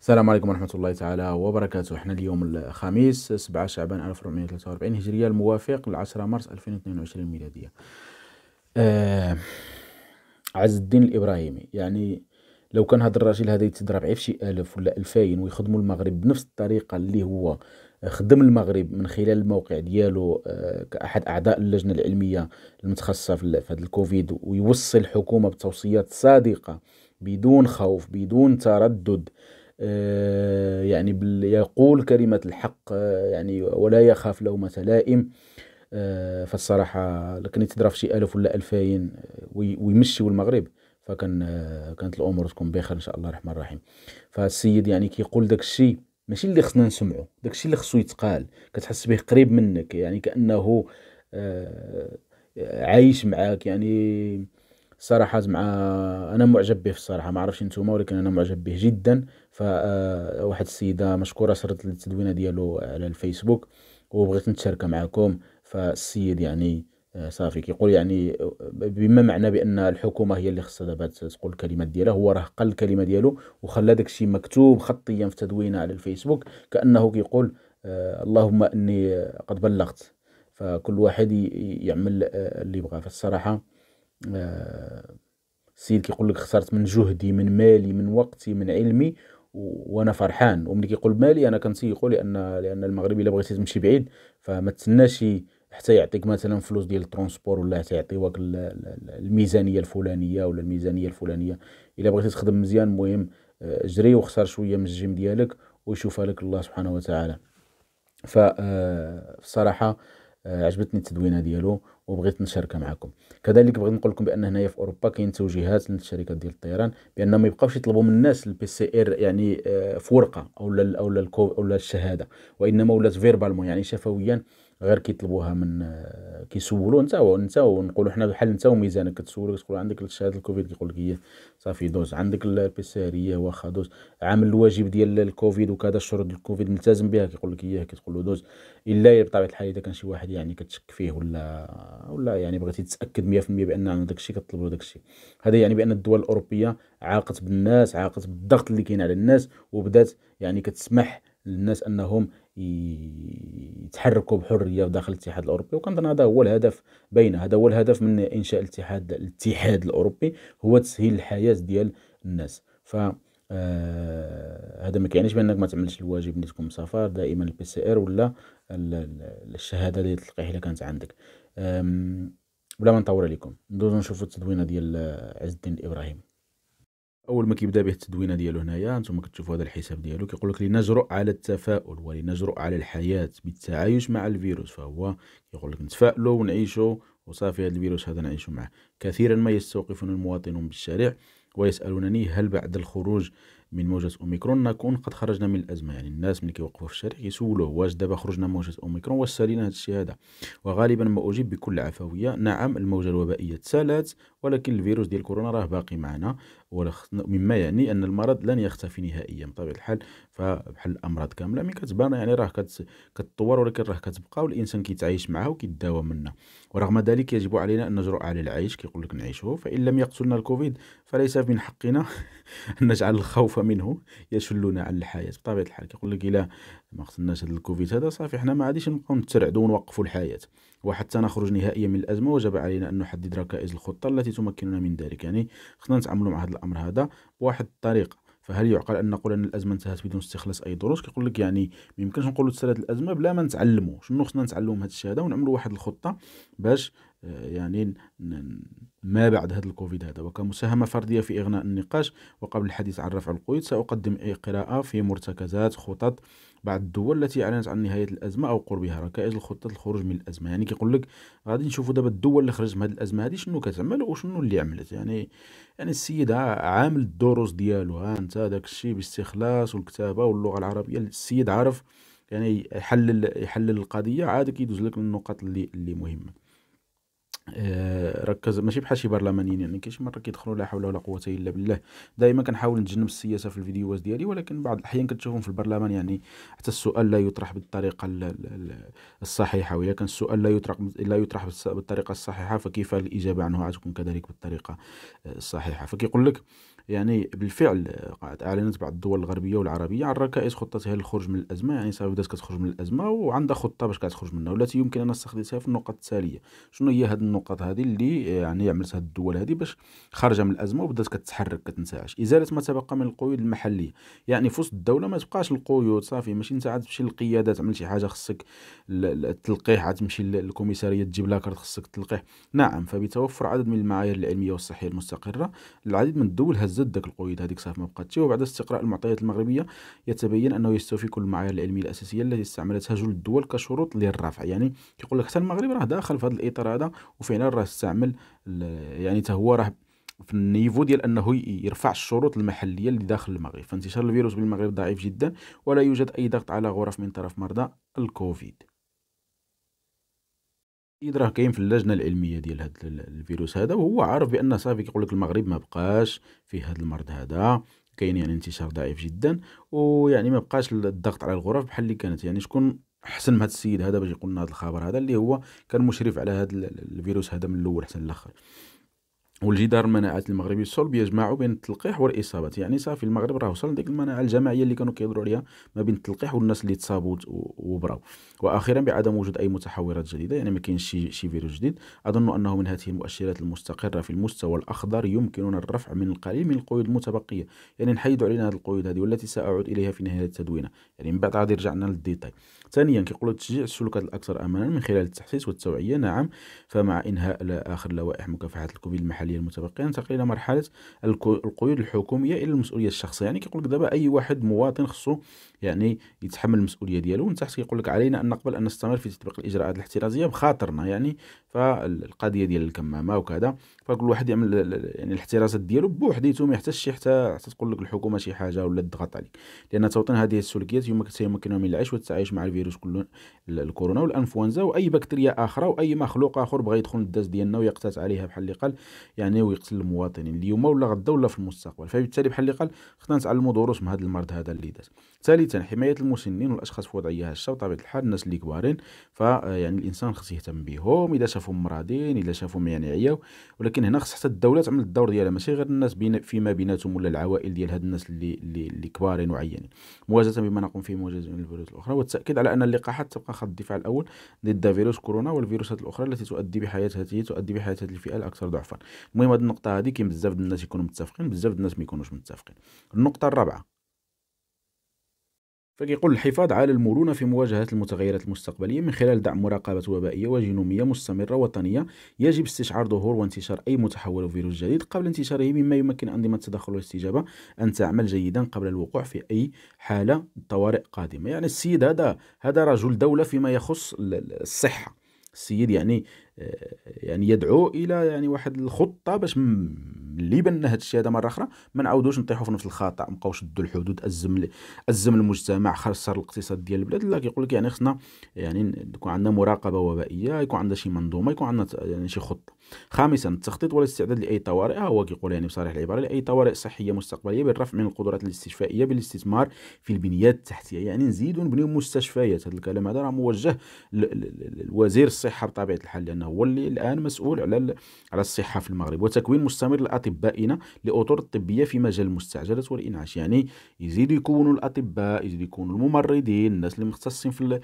السلام عليكم ورحمة الله تعالى وبركاته احنا اليوم الخميس 7 شعبان 1443 هجرية الموافق ل 10 مارس 2022 ميلادية آه عز الدين الإبراهيمي يعني لو كان هذا الراجل هذا يتضرب غير شي ألف ولا ألفين ويخدموا المغرب بنفس الطريقة اللي هو خدم المغرب من خلال الموقع ديالو آه، كأحد أعضاء اللجنة العلمية المتخصصة في هذا الكوفيد ويوصي الحكومة بتوصيات صادقة بدون خوف بدون تردد آه، يعني يقول كلمة الحق آه، يعني ولا يخاف لومة لائم آه، فالصراحة لكن تضرب شي ألف ولا ألفين ويمشي المغرب فكان كانت الأمور تكون بخير إن شاء الله الرحمن الرحيم فالسيد يعني كيقول داك الشيء ماشي اللي خصنا نسمعو داك الشيء اللي خصو يتقال كتحس به قريب منك يعني كأنه عايش معاك يعني صراحة مع أنا معجب به في الصراحة ما عرفش نتوما ولكن أنا معجب به جدا فواحد السيده مشكوره صرت التدوينه ديالو على الفيسبوك وبغيت نتشاركها معكم فالسيد يعني آه، صافي كيقول يعني آه، بما معنى بان الحكومه هي اللي خصها دابا تقول الكلمات ديالها هو راه قال الكلمه ديالو وخلى داكشي مكتوب خطيا في تدوينه على الفيسبوك كانه كيقول آه، اللهم اني قد بلغت فكل واحد يعمل اللي بغاه فالصراحه السيد كيقول لك خسرت من جهدي من مالي من وقتي من علمي وانا فرحان وملي كيقول بمالي انا كنسيقو لان لان المغربي الا بغيتي تمشي بعيد فما تسناش حتى يعطيك مثلا فلوس ديال الترونسبور ولا حتى يعطيوك الميزانيه الفلانيه ولا الميزانيه الفلانيه الا بغيتي تخدم مزيان المهم آه، جري وخسر شويه من الجيم ديالك ويشوفها لك الله سبحانه وتعالى فالصراحه آه، آه، عجبتني التدوينه ديالو وبغيت نشاركها معكم كذلك بغيت نقول لكم بان هنايا في اوروبا كاين توجيهات للشركات ديال الطيران بان ما يبقاوش يطلبوا من الناس البي سي ار يعني آه، في ورقه او لا او لا الشهاده وانما ولات فيربالمون يعني شفويا غير كيطلبوها من كيسولو انت هو انت ونقولوا حنا بحال انت وميزانك كتسولو كتقول عندك شهاده الكوفيد كيقول لك صافي دوز عندك البي سي هي واخا دوز عامل الواجب ديال الكوفيد وكذا الشروط الكوفيد ملتزم بها كيقول لك اياه كتقول له دوز الا بطبيعه الحال اذا كان شي واحد يعني كتشك فيه ولا ولا يعني بغيتي تتاكد 100% بان داك داكشي كطلب له داكشي هذا يعني بان الدول الاوروبيه عاقت بالناس عاقت بالضغط اللي كاين على الناس وبدات يعني كتسمح للناس انهم يتحركوا بحريه داخل الاتحاد الاوروبي وكنظن هذا هو الهدف بين هذا هو الهدف من انشاء الاتحاد الاتحاد الاوروبي هو تسهيل الحياه ديال الناس ف آه هذا ما كيعنيش بانك ما تعملش الواجب ملي تكون مسافر دائما البي سي ار ولا الشهاده اللي تلقيها الا كانت عندك بلا ما نطول عليكم ندوزو نشوفو التدوينه ديال آه، عز الدين الابراهيم اول ما كيبدا به التدوينه ديالو هنايا نتوما كتشوفوا هذا الحساب ديالو كيقول لك لنجرؤ على التفاؤل ولنجرؤ على الحياه بالتعايش مع الفيروس فهو كيقول لك نتفائلوا ونعيشوا وصافي هذا الفيروس هذا نعيشوا معه كثيرا ما يستوقفني المواطنون بالشارع ويسالونني هل بعد الخروج من موجة أوميكرون نكون قد خرجنا من الأزمة يعني الناس ملي كيوقفوا في الشارع كيسولوه واش دابا خرجنا من موجة أوميكرون واش سالينا هذا الشيء هذا وغالبا ما أجيب بكل عفوية نعم الموجة الوبائية تسالات ولكن الفيروس ديال كورونا راه باقي معنا مما يعني ان المرض لن يختفي نهائيا بطبيعه الحال فبحال الامراض كامله ملي كتبان يعني راه كتطور ولكن راه كتبقى والانسان كيتعايش معها وكيتداوى منها ورغم ذلك يجب علينا ان نجرؤ على العيش كيقول لك نعيشه فان لم يقتلنا الكوفيد فليس من حقنا ان نجعل الخوف منه يشلنا عن الحياه بطبيعه الحال كيقول لك الا ما قتلناش هذا الكوفيد هذا صافي حنا ما غاديش نبقاو نترعدوا ونوقفوا الحياه وحتى نخرج نهائيا من الأزمة وجب علينا أن نحدد ركائز الخطة التي تمكننا من ذلك يعني خصنا نتعاملوا مع هذا الأمر هذا بواحد الطريقة فهل يعقل ان نقول ان الازمه انتهت بدون استخلاص اي دروس كيقول لك يعني ما يمكنش نقولوا تسالات الازمه بلا ما نتعلموا شنو خصنا نتعلموا من هذا الشيء هذا ونعملوا واحد الخطه باش آه، يعني ما بعد هذا الكوفيد هذا وكمساهمة فردية في إغناء النقاش وقبل الحديث عن رفع القيود سأقدم قراءة في مرتكزات خطط بعض الدول التي أعلنت عن نهاية الأزمة أو قربها ركائز الخطة للخروج من الأزمة يعني كيقول لك غادي نشوفوا دابا الدول اللي خرجت من هذه الأزمة هذه شنو كتعمل وشنو اللي عملت يعني يعني السيد عامل الدروس ديالو ها أنت داك الشيء باستخلاص والكتابة واللغة العربية السيد عارف يعني يحلل يحلل القضية عاد كيدوز لك النقط اللي اللي مهمة آه، ركز ماشي بحال شي برلمانيين يعني كاين شي مره كيدخلوا لا حول ولا قوه الا بالله دائما كنحاول نتجنب السياسه في الفيديوهات ديالي ولكن بعض الاحيان كتشوفهم في البرلمان يعني حتى السؤال لا يطرح بالطريقه الصحيحه وإذا كان السؤال لا يطرح لا يطرح بالطريقه الصحيحه فكيف الاجابه عنه عتكون كذلك بالطريقه آه، الصحيحه فكيقول لك يعني بالفعل آه، قاعد أعلنت بعض الدول الغربية والعربية عن ركائز خطتها للخروج من الأزمة يعني صافي بدات كتخرج من الأزمة وعندها خطة باش كتخرج منها والتي يمكن أن نستخدمها في النقط التالية شنو هي هذه النقط هذه اللي آه، يعني عملتها الدول هذه باش خارجة من الأزمة وبدات كتحرك كتنتعش إزالة ما تبقى من القيود المحلية يعني في وسط الدولة ما تبقاش القيود صافي ماشي أنت عاد تمشي للقيادة تعمل شي حاجة خصك التلقيح عاد تمشي للكوميسارية تجيب لاكارت خصك التلقيح نعم فبتوفر عدد من المعايير العلمية والصحية المستقرة العديد من الدول هز تزداد داك القيود هذيك صافي ما بقاتش وبعد استقراء المعطيات المغربيه يتبين انه يستوفي كل المعايير العلميه الاساسيه التي استعملتها جل الدول كشروط للرفع يعني كيقول لك حتى المغرب راه داخل في هذا الاطار هذا وفعلا راه استعمل يعني حتى هو راه في النيفو ديال انه يرفع الشروط المحليه اللي داخل المغرب فانتشار الفيروس بالمغرب ضعيف جدا ولا يوجد اي ضغط على غرف من طرف مرضى الكوفيد السيد راه كاين في اللجنه العلميه ديال هذا الفيروس هذا وهو عارف بان صافي كيقول لك المغرب ما بقاش في هذا المرض هذا كاين يعني انتشار ضعيف جدا ويعني ما بقاش الضغط على الغرف بحال اللي كانت يعني شكون احسن من هذا السيد هذا باش يقول لنا هذا الخبر هذا اللي هو كان مشرف على هذا الفيروس هذا من الاول حتى الاخر والجدار المناعات المغربي الصلب يجمع بين التلقيح والاصابات يعني صافي المغرب راه وصل لديك المناعه الجماعيه اللي كانوا كيهضروا عليها ما بين التلقيح والناس اللي تصابوا وبراو واخيرا بعدم وجود اي متحورات جديده يعني ما كاينش شي, شي فيروس جديد اظن انه من هذه المؤشرات المستقره في المستوى الاخضر يمكننا الرفع من القليل من القيود المتبقيه يعني نحيدوا علينا هذه القيود هذه والتي ساعود اليها في نهايه التدوينه يعني من بعد غادي رجعنا للديتاي ثانيا كيقولوا تشجيع السلوكات الاكثر امانا من خلال التحسيس والتوعيه نعم فمع انهاء اخر لوائح مكافحه الكوفيد المحلي الحالية المتبقيه ننتقل الى مرحله القيود الحكوميه الى المسؤوليه الشخصيه يعني كيقول لك دابا اي واحد مواطن خصو يعني يتحمل المسؤوليه ديالو وانت تحت كيقول لك علينا ان نقبل ان نستمر في تطبيق الاجراءات الاحترازيه بخاطرنا يعني فالقضيه ديال الكمامه وكذا فكل واحد يعمل يعني الاحترازات ديالو بوحديته ما يحتاجش حتى حتى تقول لك الحكومه شي حاجه ولا تضغط عليك لان توطين هذه السلوكيات سيمكننا من العيش والتعايش مع الفيروس كل الكورونا والانفلونزا واي بكتيريا اخرى واي مخلوق اخر بغى يدخل للداس ديالنا ويقتات عليها بحال اللي قال يعني ويقتل المواطنين اليوم ولا غدا ولا في المستقبل فبالتالي بحال اللي قال خصنا نتعلموا دروس من هذا المرض هذا اللي داز ثالثا حمايه المسنين والاشخاص في وضعيه هشه بطبيعه الحال الناس اللي كبارين فيعني آه، الانسان خص يهتم بهم اذا شافهم مرادين اذا شافهم يعني عياو ولكن هنا خص حتى الدوله تعمل الدور ديالها ماشي غير الناس بين فيما بيناتهم ولا العوائل ديال هاد الناس اللي اللي, اللي كبارين وعيانين مواجهه بما نقوم فيه مواجهه من الاخرى والتاكيد على ان اللقاحات تبقى خط الدفاع الاول ضد فيروس كورونا والفيروسات الاخرى التي تؤدي بحياه هذه تؤدي بحياه هذه الفئه الاكثر ضعفا المهم هذه النقطه هذه كاين بزاف الناس يكونوا متفقين بزاف الناس ما يكونوش متفقين النقطه الرابعه فكيقول الحفاظ على المرونة في مواجهة المتغيرات المستقبلية من خلال دعم مراقبة وبائية وجينومية مستمرة وطنية يجب استشعار ظهور وانتشار أي متحول فيروس جديد قبل انتشاره مما يمكن أنظمة التدخل والاستجابة أن تعمل جيدا قبل الوقوع في أي حالة طوارئ قادمة يعني السيد هذا هذا رجل دولة فيما يخص الصحة السيد يعني يعني يدعو الى يعني واحد الخطه باش اللي بان هذا الشيء هذا مره اخرى ما نعاودوش نطيحوا في نفس الخطا نبقاو شدوا الحدود ازم ازم المجتمع خسر الاقتصاد ديال البلاد لا كيقول لك يعني خصنا يعني يكون عندنا مراقبه وبائيه يكون عندنا شي منظومه يكون عندنا يعني شي خطه خامسا التخطيط والاستعداد لأي طوارئ هو كيقول يعني بصريح العبارة لأي طوارئ صحية مستقبلية بالرفع من القدرات الاستشفائية بالاستثمار في البنيات التحتية يعني نزيد ونبنيو مستشفيات هذا الكلام هذا راه موجه لوزير الصحة بطبيعة الحال لأنه هو اللي الآن مسؤول على على الصحة في المغرب وتكوين مستمر لأطبائنا لأطر الطبية في مجال المستعجلات والإنعاش يعني يزيدوا يكونوا الأطباء يزيدوا يكونوا الممرضين الناس اللي مختصين في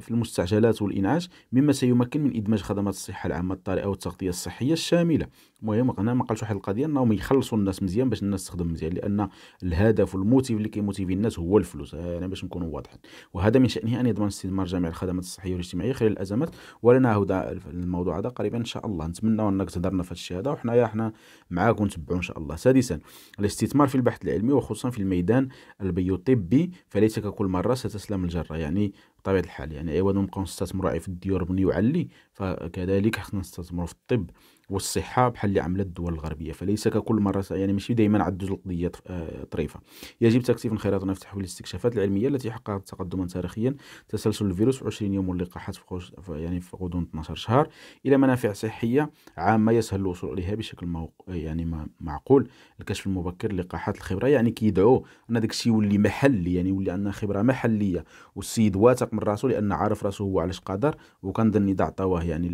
في المستعجلات والإنعاش مما سيمكن من إدماج خدمات الصحة العامة الطارئة والتغطية التغطيه الصحيه الشامله المهم انا ما قالش واحد القضيه انهم يخلصوا الناس مزيان باش الناس تخدم مزيان لان الهدف والموتيف اللي كيموتيفي الناس هو الفلوس انا باش نكونوا واضحين وهذا من شانه ان يضمن استثمار جميع الخدمات الصحيه والاجتماعيه خلال الازمات هذا الموضوع هذا قريبا ان شاء الله نتمنى انك تهضرنا في الشيء هذا وحنايا حنا معاك ونتبعوا ان شاء الله سادسا الاستثمار في البحث العلمي وخصوصا في الميدان البيوطبي فليس ككل مره ستسلم الجره يعني بطبيعه الحال يعني ايوا نبقاو نستثمروا في الديور بني وعلي فكذلك خصنا نستثمروا في الطب والصحه بحال اللي عملت الدول الغربيه فليس ككل مره يعني ماشي دائما عدو القضيه آه، طريفه يجب تكثيف انخراطنا في تحويل الاستكشافات العلميه التي حققت تقدما تاريخيا تسلسل الفيروس في 20 يوم واللقاحات في يعني في غضون 12 شهر الى منافع صحيه عامه يسهل الوصول اليها بشكل مو... يعني معقول الكشف المبكر لقاحات الخبره يعني كيدعو ان داك الشيء يولي محلي يعني يولي عندنا خبره محليه والسيد واثق واثق من راسو لان عارف راسو هو علاش قادر وكنظن اذا عطاوه يعني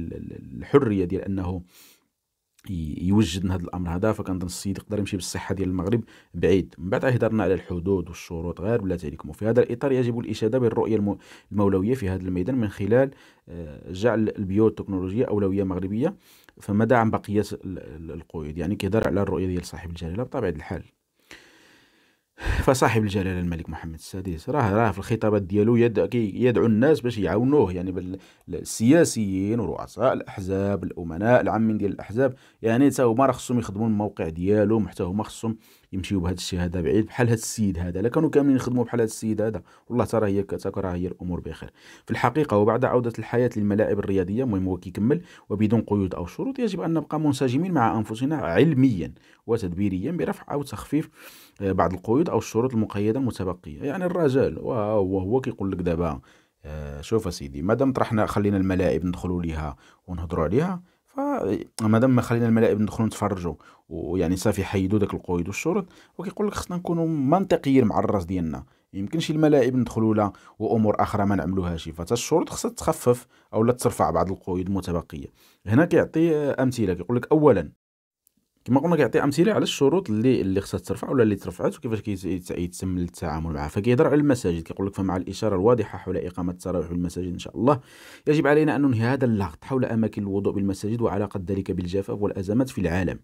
الحريه ديال انه يوجد من هذا الامر هذا فكنظن السيد يقدر يمشي بالصحه ديال المغرب بعيد من بعد هضرنا على الحدود والشروط غير بلات عليكم وفي هذا الاطار يجب الاشاده بالرؤيه المولويه في هذا الميدان من خلال آه، جعل البيوتكنولوجيا اولويه مغربيه فماذا عن بقيه القيود يعني كيهضر على الرؤيه ديال صاحب الجلاله بطبيعه الحال فصاحب الجلاله الملك محمد السادس راه راه في الخطابات ديالو يد يدعو الناس باش يعاونوه يعني بالسياسيين ورؤساء الاحزاب الامناء العامين ديال الاحزاب يعني حتى هما راه خصهم يخدموا الموقع ديالهم حتى هما خصهم يمشيو بهذا الشيء هذا بعيد بحال هذا السيد هذا لا كانوا كاملين يخدموا بحال هذا السيد هذا والله ترى هي راه هي الامور بخير في الحقيقه وبعد عوده الحياه للملاعب الرياضيه المهم هو كيكمل وبدون قيود او شروط يجب ان نبقى منسجمين مع انفسنا علميا وتدبيريا برفع أو تخفيف آه، بعض القيود أو الشروط المقيدة المتبقية يعني الرجال وهو هو كيقول لك دابا آه، شوف سيدي مادام طرحنا خلينا الملاعب ندخلوا ليها ونهضروا عليها فمادام ما خلينا الملاعب ندخلوا نتفرجوا ويعني صافي حيدوا داك القيود والشروط وكيقول لك خصنا نكونوا منطقيين مع الراس ديالنا يمكنش الملاعب ندخلوا لها وامور اخرى ما نعملوهاش فتا الشروط خصها تخفف او لا ترفع بعض القيود المتبقيه هنا كيعطي آه، امثله كيقول لك اولا كما قلنا كيعطي امثله على الشروط اللي اللي خصها ترفع ولا اللي ترفعت وكيفاش كيتم التعامل معها فكيهضر على المساجد كيقول لك فمع الاشاره الواضحه حول اقامه التراويح بالمساجد ان شاء الله يجب علينا ان ننهي هذا اللغط حول اماكن الوضوء بالمساجد وعلاقه ذلك بالجفاف والازمات في العالم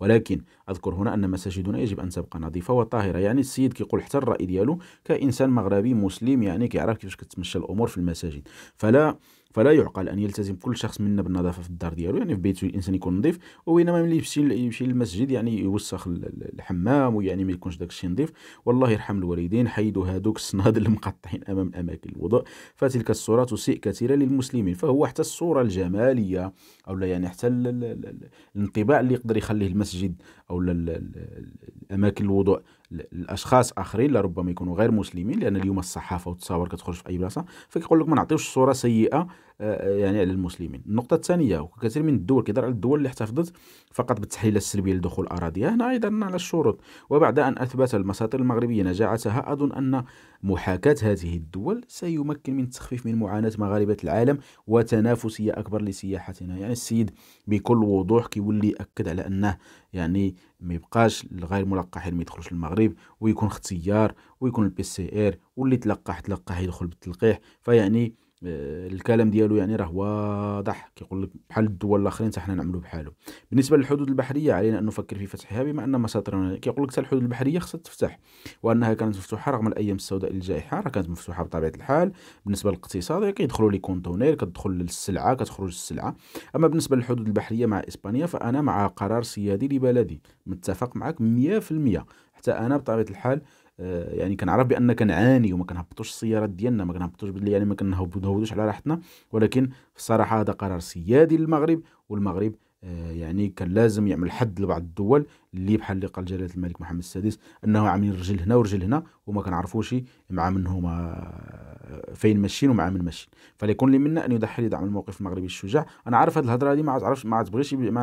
ولكن اذكر هنا ان مساجدنا يجب ان تبقى نظيفه وطاهره يعني السيد كيقول حتى الراي ديالو كانسان مغربي مسلم يعني كيعرف كيفاش كتمشى الامور في المساجد فلا فلا يعقل ان يلتزم كل شخص منا بالنظافه في الدار ديالو يعني في بيته الانسان يكون نظيف وبينما ملي يمشي يمشي للمسجد يعني يوسخ الحمام ويعني ما يكونش داك الشيء نظيف والله يرحم الوالدين حيدوا هذوك الصناد المقطعين امام اماكن الوضوء فتلك الصوره تسيء كثيرا للمسلمين فهو حتى الصوره الجماليه او لا يعني حتى الانطباع اللي يقدر يخليه المسجد او الاماكن الوضوء لاشخاص اخرين لربما يكونوا غير مسلمين لان اليوم الصحافه والتصاور كتخرج في اي بلاصه فكيقول لك ما نعطيوش صوره سيئه يعني على المسلمين النقطه الثانيه وكثير من الدول كيدار على الدول اللي احتفظت فقط بالتحليل السلبي لدخول اراضيها هنا ايضا على الشروط وبعد ان اثبت المساطر المغربيه نجاعتها اظن ان محاكاه هذه الدول سيمكن من التخفيف من معاناه مغاربه العالم وتنافسيه اكبر لسياحتنا يعني السيد بكل وضوح كيولي اكد على انه يعني ما يبقاش الغير ملقح ما يدخلوش المغرب ويكون اختيار ويكون البي سي ار واللي تلقح تلقح يدخل بالتلقيح فيعني آه، الكلام ديالو يعني راه واضح كيقول لك بحال الدول الاخرين حتى حنا نعملوا بحالو بالنسبه للحدود البحريه علينا ان نفكر في فتحها بما ان مساطرنا كيقول لك الحدود البحريه خصها تفتح وانها كانت مفتوحه رغم الايام السوداء للجائحه راه كانت مفتوحه بطبيعه الحال بالنسبه للاقتصاد كيدخلوا لي كونتونير كتدخل للسلعه كتخرج السلعه اما بالنسبه للحدود البحريه مع اسبانيا فانا مع قرار سيادي لبلدي متفق معك 100% حتى انا بطبيعه الحال آه، يعني كنعرف بان كنعاني وما كنهبطوش السيارات ديالنا ما كنهبطوش يعني ما كنهبطوش على راحتنا ولكن الصراحه هذا قرار سيادي للمغرب والمغرب آه، يعني كان لازم يعمل حد لبعض الدول اللي بحال اللي قال جلاله الملك محمد السادس انه عاملين رجل هنا ورجل هنا وما كنعرفوش مع من هما آه، فين ماشيين ومع من ماشيين فليكون لي منا ان يضحي لدعم الموقف المغربي الشجاع انا عارف هذه الهضره هذه ما عرفش ما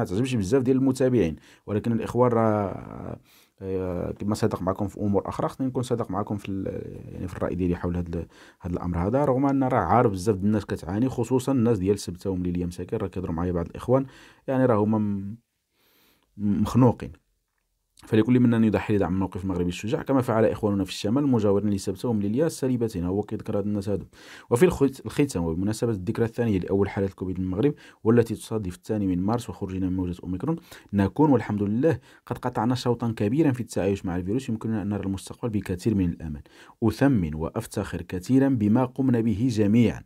تعجبش بزاف ديال المتابعين ولكن الاخوان آه، كما صادق معكم في امور اخرى خصني نكون صادق معكم في يعني في الراي ديالي حول هذا هذا الامر هذا رغم ان راه عارف بزاف ديال الناس كتعاني خصوصا الناس ديال سبته ومليليه مساكن راه كيهضروا معايا بعض الاخوان يعني راه هما مخنوقين فلكل منا أن يضحي لدعم الموقف المغربي الشجاع كما فعل إخواننا في الشمال مجاورين لسبتة ومليلية السالبتين هو كيذكر هاد الناس هادو وفي الختام وبمناسبة الذكرى الثانية لأول حالة كوفيد المغرب والتي تصادف الثاني من مارس وخرجنا من موجة أوميكرون نكون والحمد لله قد قطعنا شوطا كبيرا في التعايش مع الفيروس يمكننا أن نرى المستقبل بكثير من الأمان أثمن وأفتخر كثيرا بما قمنا به جميعا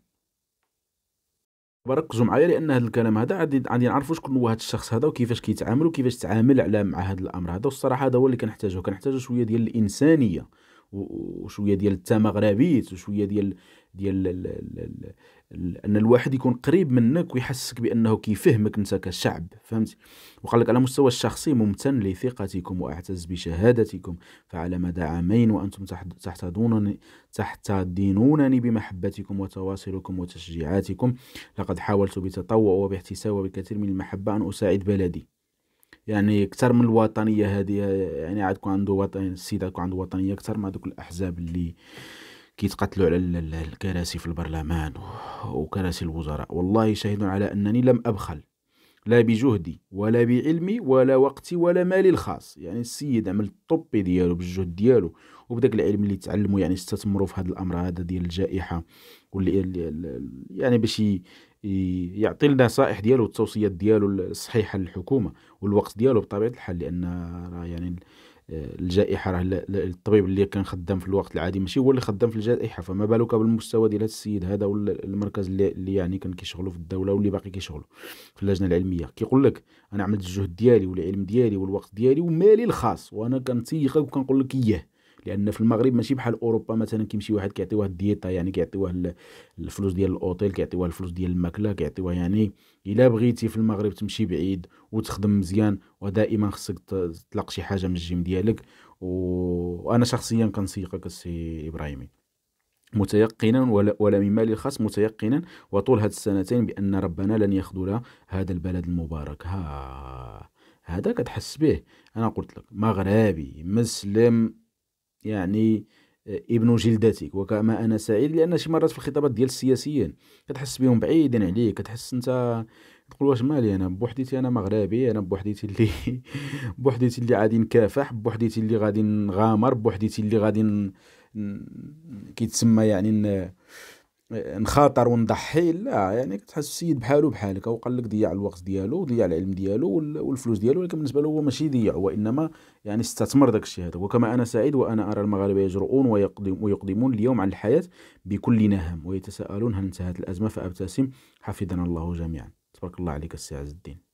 ركزوا معايا لان هذا الكلام هذا عندي عندي نعرفوا شكون هو هذا الشخص هذا وكيفاش كيتعامل وكيفاش تعامل على مع هذا الامر هذا والصراحه هذا هو اللي كنحتاجه كنحتاجه شويه ديال الانسانيه وشويه ديال التمغربيت وشويه ديال ديال ال ال ان الواحد يكون قريب منك ويحسسك بانه كيفهمك انت كشعب فهمت وقال لك على المستوى الشخصي ممتن لثقتكم واعتز بشهادتكم فعلى مدى عامين وانتم تحتضنونني تحتضنونني بمحبتكم وتواصلكم وتشجيعاتكم لقد حاولت بتطوع وباحتساب وبكثير من المحبه ان اساعد بلدي يعني اكثر من الوطنيه هذه يعني عاد عنده وطن السيد عنده وطنيه اكثر مع دوك الاحزاب اللي كيتقاتلوا على الكراسي في البرلمان وكراسي الوزراء والله شاهد على انني لم ابخل لا بجهدي ولا بعلمي ولا وقتي ولا مالي الخاص يعني السيد عمل الطبي ديالو بالجهد ديالو وبداك العلم اللي تعلمو يعني استثمروا في هذا الامر هذا ديال الجائحه واللي يعني باش يعطي النصائح ديالو والتوصيات ديالو الصحيحه للحكومه والوقت ديالو بطبيعه الحال لان راه يعني الجائحه راه الطبيب اللي كان خدام في الوقت العادي ماشي هو اللي خدام في الجائحه فما بالك بالمستوى ديال هذا السيد هذا ولا المركز اللي يعني كان كيشغلوا في الدوله واللي باقي كيشغلوا في اللجنه العلميه كيقول لك انا عملت الجهد ديالي والعلم ديالي والوقت ديالي ومالي الخاص وانا كنتيقك وكنقول لك اياه لان في المغرب ماشي بحال اوروبا مثلا كيمشي واحد كيعطيوه الديتا يعني كيعطيوه الفلوس ديال الاوتيل كيعطيوه الفلوس ديال الماكله كيعطيوه يعني الا بغيتي في المغرب تمشي بعيد وتخدم مزيان ودائما خصك تطلق شي حاجه من الجيم ديالك وانا شخصيا كنسيقك السي ابراهيمي متيقنا ولا, ولا من مال الخاص متيقنا وطول هاد السنتين بان ربنا لن يخذل هذا البلد المبارك ها هذا كتحس به انا قلت لك مغربي مسلم يعني آه، ابن جلدتك وكما انا سعيد لان شي مرات في الخطابات ديال السياسيين كتحس بهم بعيدين عليك كتحس انت تقول واش مالي انا بوحديتي انا مغربي انا بوحديتي اللي بوحديتي اللي غادي نكافح بوحديتي اللي غادي نغامر بوحديتي اللي غادي ن... كيتسمى يعني ن... نخاطر ونضحي لا يعني كتحس السيد بحاله بحالك او قال لك ضيع الوقت ديالو ضيع العلم ديالو والفلوس ديالو ولكن بالنسبه له هو ماشي ضيع وانما يعني استثمر داك الشيء هذا وكما انا سعيد وانا ارى المغاربه يجرؤون ويقدم ويقدمون اليوم على الحياه بكل نهم ويتساءلون هل انتهت الازمه فابتسم حفظنا الله جميعا تبارك الله عليك السي عز الدين